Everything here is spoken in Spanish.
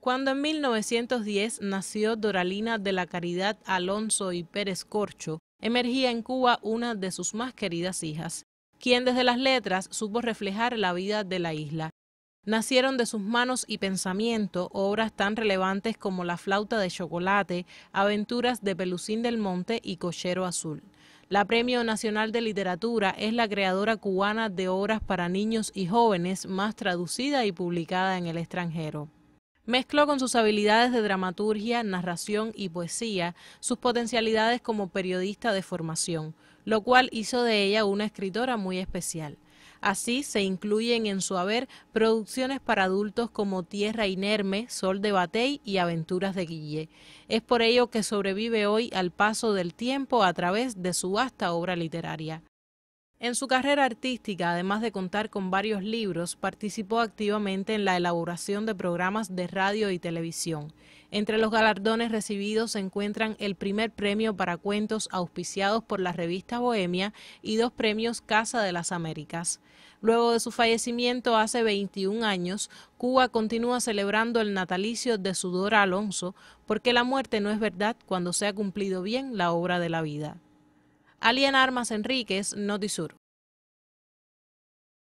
Cuando en 1910 nació Doralina de la Caridad Alonso y Pérez Corcho, emergía en Cuba una de sus más queridas hijas, quien desde las letras supo reflejar la vida de la isla. Nacieron de sus manos y pensamiento obras tan relevantes como La flauta de chocolate, Aventuras de Pelucín del Monte y Cochero Azul. La Premio Nacional de Literatura es la creadora cubana de obras para niños y jóvenes más traducida y publicada en el extranjero. Mezcló con sus habilidades de dramaturgia, narración y poesía sus potencialidades como periodista de formación, lo cual hizo de ella una escritora muy especial. Así se incluyen en su haber producciones para adultos como Tierra Inerme, Sol de Batey y Aventuras de Guille. Es por ello que sobrevive hoy al paso del tiempo a través de su vasta obra literaria. En su carrera artística, además de contar con varios libros, participó activamente en la elaboración de programas de radio y televisión. Entre los galardones recibidos se encuentran el primer premio para cuentos auspiciados por la revista Bohemia y dos premios Casa de las Américas. Luego de su fallecimiento hace 21 años, Cuba continúa celebrando el natalicio de Sudor Alonso, porque la muerte no es verdad cuando se ha cumplido bien la obra de la vida. Alien Armas Enríquez, Disur.